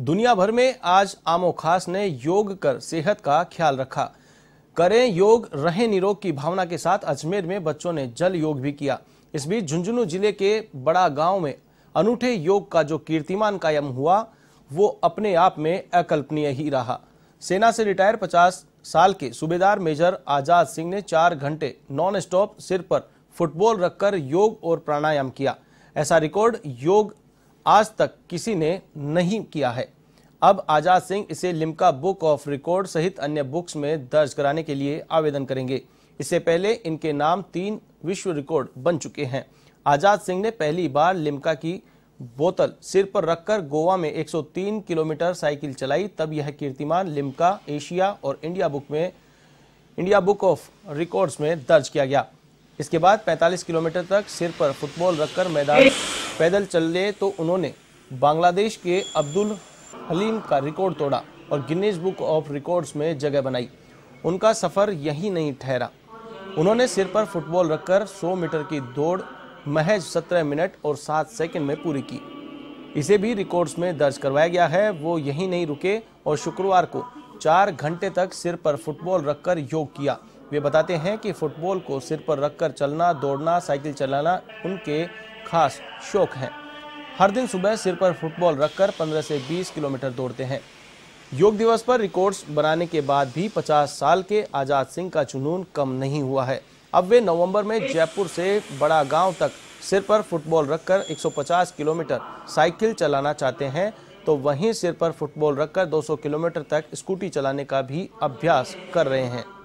दुनिया भर में आज आमो खास ने योग कर सेहत का ख्याल रखा करें योग रहें निरोग की भावना के साथ अजमेर में बच्चों ने जल योग भी किया इस बीच झुंझुनू जिले के बड़ा गांव में अनूठे योग का जो कीर्तिमान कायम हुआ वो अपने आप में अकल्पनीय ही रहा सेना से रिटायर 50 साल के सूबेदार मेजर आजाद सिंह ने चार घंटे नॉन स्टॉप सिर पर फुटबॉल रखकर योग और प्राणायाम किया ऐसा रिकॉर्ड योग आज तक किसी ने नहीं किया है अब आजाद सिंह इसे लिम्का बुक ऑफ रिकॉर्ड सहित अन्य बुक्स में दर्ज कराने के लिए आवेदन करेंगे इससे पहले इनके नाम तीन विश्व रिकॉर्ड बन चुके हैं आजाद सिंह ने पहली बार लिम्का की बोतल सिर पर रखकर गोवा में 103 किलोमीटर साइकिल चलाई तब यह कीर्तिमान लिम्का एशिया और इंडिया बुक में इंडिया बुक ऑफ रिकॉर्ड्स में दर्ज किया गया इसके बाद 45 किलोमीटर तक सिर पर फुटबॉल रखकर मैदान पैदल चल ले तो उन्होंने बांग्लादेश के अब्दुल हलीम का रिकॉर्ड तोड़ा और गिनीज बुक ऑफ रिकॉर्ड्स में जगह बनाई उनका सफ़र यहीं नहीं ठहरा उन्होंने सिर पर फुटबॉल रखकर 100 मीटर की दौड़ महज 17 मिनट और 7 सेकंड में पूरी की इसे भी रिकॉर्ड्स में दर्ज करवाया गया है वो यहीं नहीं रुके और शुक्रवार को चार घंटे तक सिर पर फुटबॉल रखकर योग किया वे बताते हैं कि फुटबॉल को सिर पर रखकर चलना दौड़ना साइकिल चलाना उनके खास शौक हैं हर दिन सुबह सिर पर फुटबॉल रखकर 15 से 20 किलोमीटर दौड़ते हैं योग दिवस पर रिकॉर्ड्स बनाने के बाद भी 50 साल के आज़ाद सिंह का जुनून कम नहीं हुआ है अब वे नवंबर में जयपुर से बड़ा गांव तक सिर पर फुटबॉल रखकर 150 किलोमीटर साइकिल चलाना चाहते हैं तो वहीं सिर पर फुटबॉल रखकर 200 किलोमीटर तक स्कूटी चलाने का भी अभ्यास कर रहे हैं